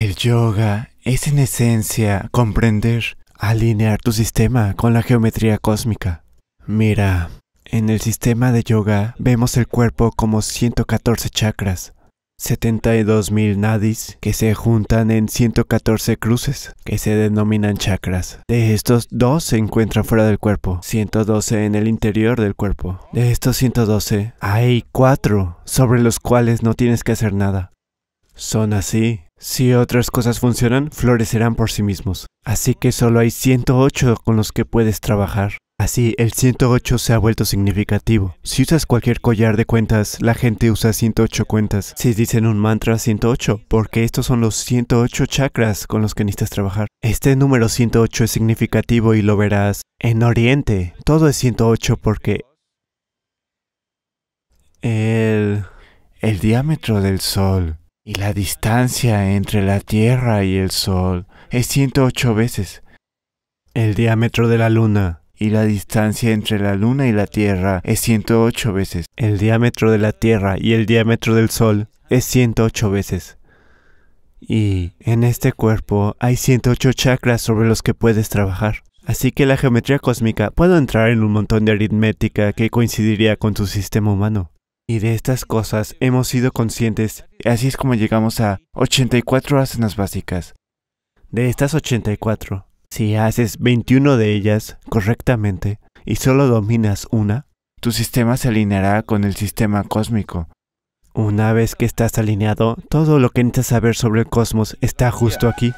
El yoga es en esencia comprender, alinear tu sistema con la geometría cósmica. Mira, en el sistema de yoga vemos el cuerpo como 114 chakras, 72.000 nadis que se juntan en 114 cruces que se denominan chakras. De estos, dos se encuentran fuera del cuerpo, 112 en el interior del cuerpo. De estos 112, hay cuatro sobre los cuales no tienes que hacer nada. Son así si otras cosas funcionan, florecerán por sí mismos. Así que solo hay 108 con los que puedes trabajar. Así, el 108 se ha vuelto significativo. Si usas cualquier collar de cuentas, la gente usa 108 cuentas. Si dicen un mantra 108, porque estos son los 108 chakras con los que necesitas trabajar. Este número 108 es significativo y lo verás. En Oriente, todo es 108 porque... El... El diámetro del Sol y la distancia entre la Tierra y el Sol es 108 veces el diámetro de la Luna. Y la distancia entre la Luna y la Tierra es 108 veces. El diámetro de la Tierra y el diámetro del Sol es 108 veces. Y en este cuerpo hay 108 chakras sobre los que puedes trabajar. Así que la geometría cósmica puedo entrar en un montón de aritmética que coincidiría con tu sistema humano. Y de estas cosas hemos sido conscientes, así es como llegamos a 84 asanas básicas. De estas 84, si haces 21 de ellas correctamente y solo dominas una, tu sistema se alineará con el sistema cósmico. Una vez que estás alineado, todo lo que necesitas saber sobre el cosmos está justo aquí.